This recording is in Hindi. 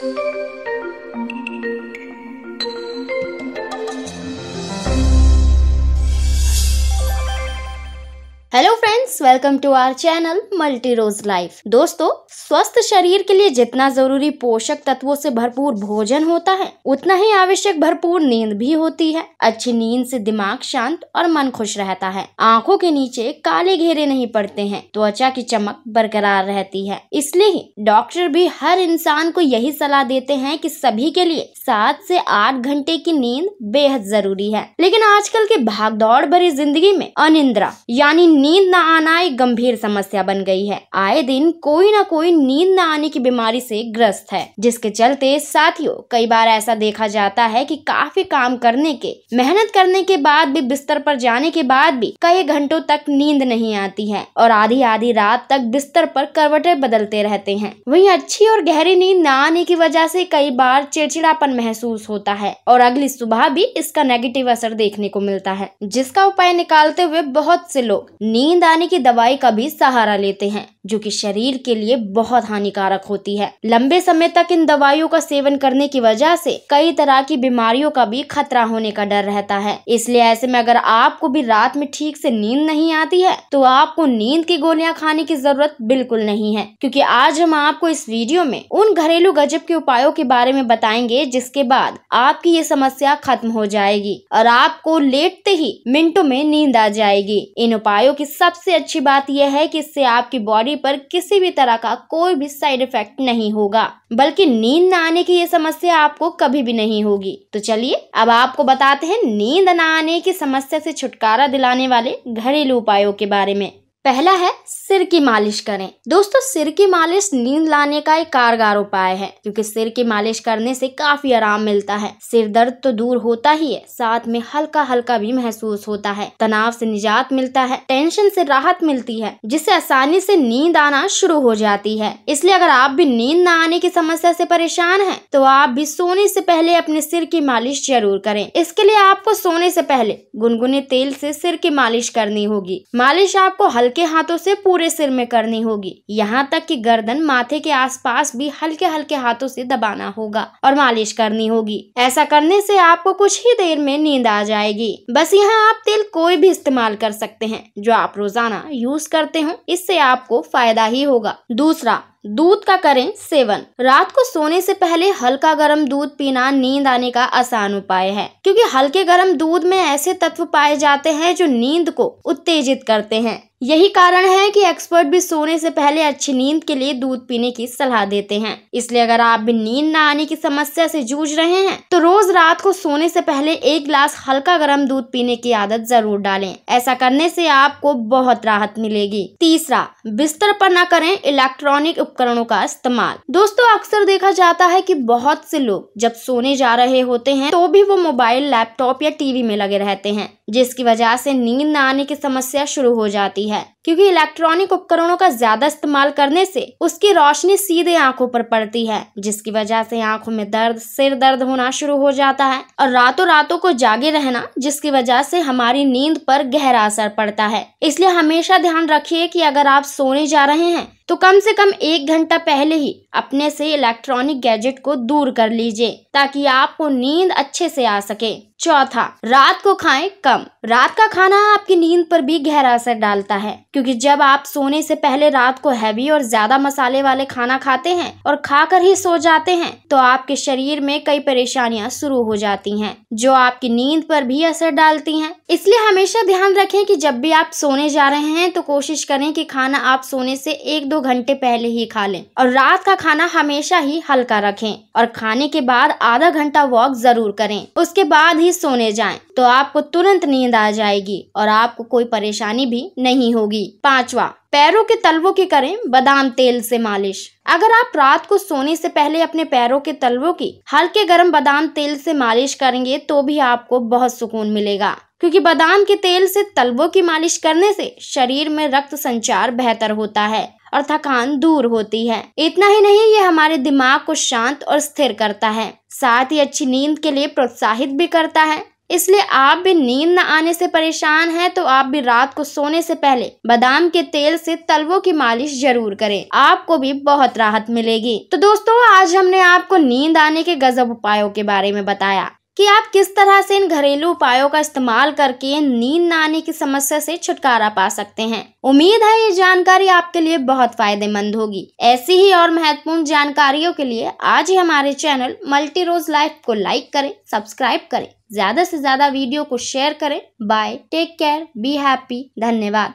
Música hello friends welcome to our channel multi rose life दोस्तों स्वस्थ शरीर के लिए जितना जरूरी पोषक तत्वों से भरपूर भोजन होता है उतना ही आवश्यक भरपूर नींद भी होती है अच्छी नींद से दिमाग शांत और मन खुश रहता है आंखों के नीचे काले घेरे नहीं पड़ते हैं त्वचा की चमक बरकरार रहती है इसलिए ही डॉक्टर भी हर इंसान को यही सलाह देते हैं की सभी के लिए सात से आठ घंटे की नींद बेहद जरूरी है लेकिन आजकल के भागदौड़ भरी जिंदगी में अनिंद्रा यानी नींद न आना एक गंभीर समस्या बन गई है आए दिन कोई ना कोई नींद न आने की बीमारी से ग्रस्त है जिसके चलते साथियों कई बार ऐसा देखा जाता है कि काफी काम करने के मेहनत करने के बाद भी बिस्तर पर जाने के बाद भी कई घंटों तक नींद नहीं आती है और आधी आधी रात तक बिस्तर पर करवटे बदलते रहते हैं वहीं अच्छी और गहरी नींद न आने की वजह से कई बार चिड़चिड़ापन महसूस होता है और अगली सुबह भी इसका नेगेटिव असर देखने को मिलता है जिसका उपाय निकालते हुए बहुत से लोग नींद आने की दवाई का भी सहारा लेते हैं जो कि शरीर के लिए बहुत हानिकारक होती है लंबे समय तक इन दवाइयों का सेवन करने की वजह से कई तरह की बीमारियों का भी खतरा होने का डर रहता है इसलिए ऐसे में अगर आपको भी रात में ठीक से नींद नहीं आती है तो आपको नींद की गोलियां खाने की जरूरत बिल्कुल नहीं है क्योंकि आज हम आपको इस वीडियो में उन घरेलू गजब के उपायों के बारे में बताएंगे जिसके बाद आपकी ये समस्या खत्म हो जाएगी और आपको लेटते ही मिनटों में नींद आ जाएगी इन उपायों की सबसे अच्छी बात यह है की इससे आपकी बॉडी पर किसी भी तरह का कोई भी साइड इफेक्ट नहीं होगा बल्कि नींद न आने की ये समस्या आपको कभी भी नहीं होगी तो चलिए अब आपको बताते हैं नींद न आने की समस्या से छुटकारा दिलाने वाले घरेलू उपायों के बारे में पहला है सिर की मालिश करें दोस्तों सिर की मालिश नींद लाने का एक कारगर उपाय है क्योंकि सिर की मालिश करने से काफी आराम मिलता है सिर दर्द तो दूर होता ही है साथ में हल्का हल्का भी महसूस होता है तनाव से निजात मिलता है टेंशन से राहत मिलती है जिससे आसानी से नींद आना शुरू हो जाती है इसलिए अगर आप भी नींद न आने की समस्या से परेशान है तो आप भी सोने से पहले अपने सिर की मालिश जरूर करें इसके लिए आपको सोने से पहले गुनगुने तेल से सिर की मालिश करनी होगी मालिश आपको हल्की हल्के हाथों से पूरे सिर में करनी होगी यहाँ तक कि गर्दन माथे के आसपास भी हल्के हल्के हाथों से दबाना होगा और मालिश करनी होगी ऐसा करने से आपको कुछ ही देर में नींद आ जाएगी बस यहाँ आप तेल कोई भी इस्तेमाल कर सकते हैं जो आप रोजाना यूज करते हो इससे आपको फायदा ही होगा दूसरा दूध का करें सेवन रात को सोने से पहले हल्का गर्म दूध पीना नींद आने का आसान उपाय है क्योंकि हल्के गर्म दूध में ऐसे तत्व पाए जाते हैं जो नींद को उत्तेजित करते हैं यही कारण है कि एक्सपर्ट भी सोने से पहले अच्छी नींद के लिए दूध पीने की सलाह देते हैं इसलिए अगर आप भी नींद न आने की समस्या से जूझ रहे हैं तो रोज रात को सोने से पहले एक गिलास हल्का गर्म दूध पीने की आदत जरूर डालें ऐसा करने से आपको बहुत राहत मिलेगी तीसरा बिस्तर पर न करें इलेक्ट्रॉनिक उपकरणों का इस्तेमाल दोस्तों अक्सर देखा जाता है की बहुत से लोग जब सोने जा रहे होते हैं तो भी वो मोबाइल लैपटॉप या टीवी में लगे रहते हैं जिसकी वजह से नींद न आने की समस्या शुरू हो जाती है है क्योंकि इलेक्ट्रॉनिक उपकरणों का ज्यादा इस्तेमाल करने से उसकी रोशनी सीधे आंखों पर पड़ती है जिसकी वजह से आंखों में दर्द सिर दर्द होना शुरू हो जाता है और रातों रातों को जागे रहना जिसकी वजह से हमारी नींद पर गहरा असर पड़ता है इसलिए हमेशा ध्यान रखिए कि अगर आप सोने जा रहे हैं तो कम से कम एक घंटा पहले ही अपने से इलेक्ट्रॉनिक गैजेट को दूर कर लीजिए ताकि आपको नींद अच्छे से आ सके चौथा रात को खाएं कम रात का खाना आपकी नींद पर भी गहरा असर डालता है क्योंकि जब आप सोने से पहले रात को हैवी और ज्यादा मसाले वाले खाना खाते हैं और खाकर ही सो जाते हैं तो आपके शरीर में कई परेशानियां शुरू हो जाती हैं जो आपकी नींद पर भी असर डालती हैं इसलिए हमेशा ध्यान रखें कि जब भी आप सोने जा रहे हैं तो कोशिश करें कि खाना आप सोने से एक दो घंटे पहले ही खा लें और रात का खाना हमेशा ही हल्का रखें और खाने के बाद आधा घंटा वॉक जरूर करें उसके बाद ही सोने जाएं तो आपको तुरंत नींद आ जाएगी और आपको कोई परेशानी भी नहीं होगी होगी पांचवा पैरों के तलवों की करें बादाम तेल से मालिश अगर आप रात को सोने से पहले अपने पैरों के तलवों की हल्के गर्म बादाम तेल से मालिश करेंगे तो भी आपको बहुत सुकून मिलेगा क्योंकि बादाम के तेल से तलवों की मालिश करने से शरीर में रक्त संचार बेहतर होता है और थकान दूर होती है इतना ही नहीं ये हमारे दिमाग को शांत और स्थिर करता है साथ ही अच्छी नींद के लिए प्रोत्साहित भी करता है इसलिए आप भी नींद न आने से परेशान हैं तो आप भी रात को सोने से पहले बादाम के तेल से तलवों की मालिश जरूर करें आपको भी बहुत राहत मिलेगी तो दोस्तों आज हमने आपको नींद आने के गजब उपायों के बारे में बताया कि आप किस तरह से इन घरेलू उपायों का इस्तेमाल करके नींद न आने की समस्या से छुटकारा पा सकते हैं उम्मीद है ये जानकारी आपके लिए बहुत फायदेमंद होगी ऐसी ही और महत्वपूर्ण जानकारियों के लिए आज ही हमारे चैनल मल्टी रोज लाइफ को लाइक करें सब्सक्राइब करें ज़्यादा से ज़्यादा वीडियो को शेयर करें bye take care be happy धन्यवाद